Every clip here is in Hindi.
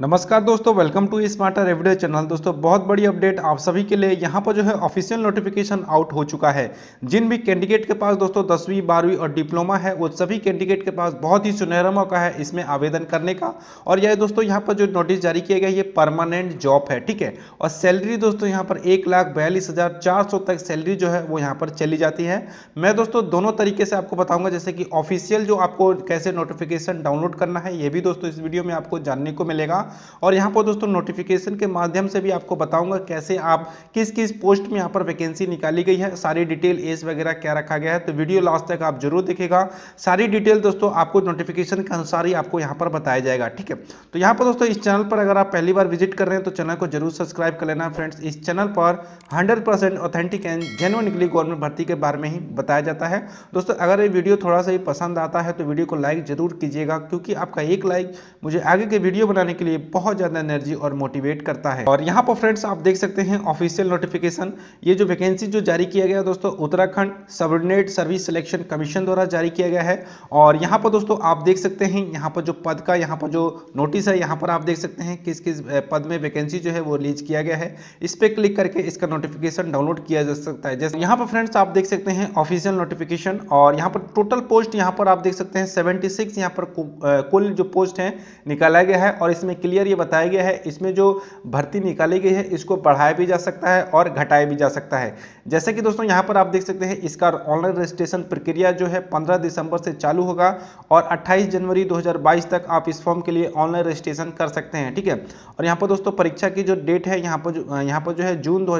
नमस्कार दोस्तों welcome to smarter everyday channel दोस्तों बहुत बड़ी अपडेट आप सभी के लिए यहाँ पर जो है ऑफिशियल नोटिफिकेशन आउट हो चुका है जिन भी कैंडिडेट के पास दोस्तों दसवीं बारहवीं और डिप्लोमा है वो सभी कैंडिडेट के पास बहुत ही सुनहरा मौका है इसमें आवेदन करने का और यह दोस्तों यहाँ पर जो नोटिस जारी किया गया ये परमानेंट जॉब है ठीक है और सैलरी दोस्तों यहाँ पर एक लाख बयालीस हज़ार चार सौ तक सैलरी जो है वो यहाँ पर चली जाती है मैं दोस्तों दोनों तरीके से आपको बताऊंगा जैसे कि ऑफिशियल जो आपको कैसे नोटिफिकेशन डाउनलोड करना है ये भी दोस्तों इस वीडियो में आपको जानने को मिलेगा और यहाँ पर दोस्तों नोटिफिकेशन के माध्यम से भी आपको बताऊंगा कैसे आप किस किस पोस्ट में यहाँ पर वैकेंसी निकाली गई है सारी डिटेल एज वगैरह क्या रखा गया है तो वीडियो लास्ट तक आप जरूर देखेगा सारी डिटेल दोस्तों आपको नोटिफिकेशन के अनुसार ही आपको यहाँ पर बताया जाएगा ठीक है तो यहाँ पर दोस्तों इस चैनल पर अगर आप पहली बार विजिट कर रहे हैं तो चैनल को जरूर सब्सक्राइब कर लेना फ्रेंड्स इस चैनल पर hundred percent authentic and genuinely government भर्ती के बारे में ही बताया जाता है दोस्तों अगर ये वीडियो थोड़ा सा ही पसंद आता है तो वीडियो को लाइक जरूर कीजिएगा क्योंकि आपका एक लाइक मुझे आगे के वीडियो बनाने के लिए लिए बहुत ज़्यादा एनर्जी और मोटिवेट करता है और यहाँ पर फ्रेंड्स आप देख सकते हैं ऑफिशियल नोटिफिकेशन ये जो वैकेंसी जो जारी किया गया दोस्तों Uttarakhand subordinate service selection commission द्वारा जारी किया गया है और यहाँ पर दोस्तों आप देख सकते हैं यहाँ पर जो पद का यहाँ पर जो नोटिस है यहाँ पर आप देख सकते हैं किस किस पद में वैकेंसी जो है वो रिलीज किया गया है इस पर क्लिक करके इसका नोटिफिकेशन डाउनलोड किया जा सकता है जैसे यहाँ पर फ्रेंड्स आप देख सकते हैं ऑफिशियल नोटिफिकेशन और यहाँ पर टोटल पोस्ट यहाँ पर आप देख सकते हैं सेवेंटी सिक्स यहाँ पर कुल जो पोस्ट है निकाला गया है और इसमें क्लियर ये बताया गया है इसमें जो भर्ती निकाली गई है इसको बढ़ाया भी जा सकता है और घटाया भी जा सकता है जैसे कि दोस्तों यहाँ पर आप देख सकते हैं इसका ऑनलाइन रजिस्ट्रेशन प्रक्रिया जो है 15 दिसंबर से चालू होगा और 28 जनवरी 2022 तक आप इस फॉर्म के लिए ऑनलाइन रजिस्ट्रेशन कर सकते हैं ठीक है और यहाँ पर दोस्तों परीक्षा की जो डेट है यहाँ पर यहाँ पर जो है जून दो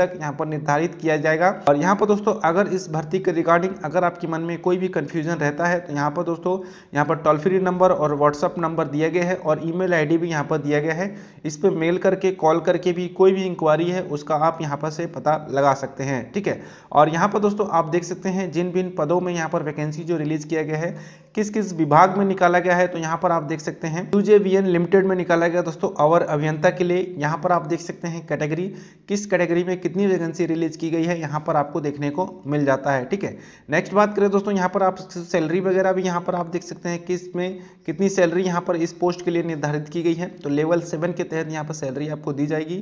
तक यहाँ पर निर्धारित किया जाएगा और यहाँ पर दोस्तों अगर इस भर्ती के रिगार्डिंग अगर आपके मन में कोई भी कन्फ्यूजन रहता है तो यहाँ पर दोस्तों यहाँ पर टोल फ्री नंबर और व्हाट्सअप नंबर दिया गया है और ई मेल आईडी भी यहाँ पर दिया गया है इस पर मेल करके कॉल करके भी कोई भी इंक्वायरी है उसका आप यहाँ पर से पता लगा सकते हैं ठीक है और यहाँ पर दोस्तों आप देख सकते हैं जिन जिन पदों में यहाँ पर वैकेंसी जो रिलीज किया गया है किस किस विभाग में निकाला गया है तो यहाँ पर आप देख सकते हैं यू लिमिटेड में निकाला गया दोस्तों अवर अभियंता के लिए यहाँ पर आप देख सकते हैं कैटेगरी किस कैटेगरी में कितनी वैकेंसी रिलीज की गई है यहाँ पर आपको देखने को मिल जाता है ठीक है नेक्स्ट बात करें दोस्तों यहाँ पर आप सैलरी वगैरह भी यहाँ पर आप देख सकते हैं किस में कितनी सैलरी यहाँ पर इस पोस्ट के लिए निर्धारित की गई है तो लेवल सेवन के तहत यहाँ पर सैलरी आपको दी जाएगी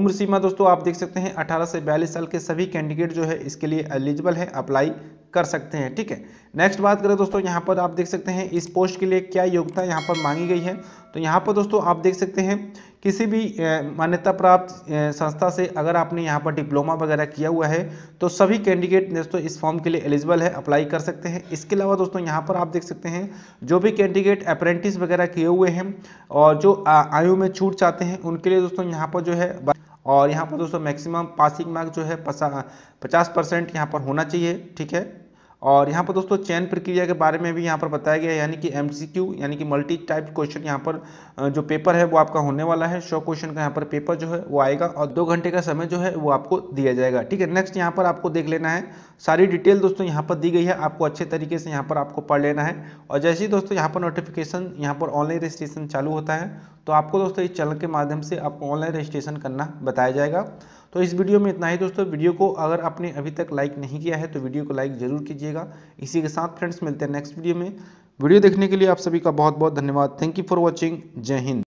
उम्र सीमा दोस्तों आप देख सकते हैं अठारह से बयालीस साल के सभी कैंडिडेट जो है इसके लिए एलिजिबल है अप्लाई कर सकते हैं ठीक है नेक्स्ट बात करें दोस्तों यहाँ पर आप देख सकते हैं इस पोस्ट के लिए क्या योग्यता यहाँ पर मांगी गई है तो यहाँ पर दोस्तों आप देख सकते हैं किसी भी मान्यता प्राप्त संस्था से अगर आपने यहाँ पर डिप्लोमा वगैरह किया हुआ है तो सभी कैंडिडेट दोस्तों इस फॉर्म के लिए एलिजिबल है अप्लाई कर सकते हैं इसके अलावा दोस्तों यहाँ पर आप देख सकते हैं जो भी कैंडिडेट अप्रेंटिस वगैरह किए हुए हैं और जो आयु में छूट चाहते हैं उनके लिए दोस्तों यहाँ पर जो है और यहाँ पर दोस्तों मैक्सिमम पासिंग मार्क जो है पचास परसेंट यहाँ पर होना चाहिए ठीक है और यहाँ पर दोस्तों चयन प्रक्रिया के बारे में भी यहाँ पर बताया गया है यानी कि एम यानी कि मल्टी टाइप क्वेश्चन यहाँ पर जो पेपर है वो आपका होने वाला है सौ क्वेश्चन का यहाँ पर पेपर जो है वो आएगा और दो घंटे का समय जो है वो आपको दिया जाएगा ठीक है नेक्स्ट यहाँ पर आपको देख लेना है सारी डिटेल दोस्तों यहाँ पर दी गई है आपको अच्छे तरीके से यहाँ पर आपको पढ़ लेना है और जैसे ही दोस्तों यहाँ पर नोटिफिकेशन यहाँ पर ऑनलाइन रजिस्ट्रेशन चालू होता है तो आपको दोस्तों इस चैनल के माध्यम से आपको ऑनलाइन रजिस्ट्रेशन करना बताया जाएगा तो इस वीडियो में इतना ही दोस्तों वीडियो को अगर आपने अभी तक लाइक नहीं किया है तो वीडियो को लाइक जरूर कीजिएगा इसी के साथ फ्रेंड्स मिलते हैं नेक्स्ट वीडियो में वीडियो देखने के लिए आप सभी का बहुत बहुत धन्यवाद थैंक यू फॉर वॉचिंग जय हिंद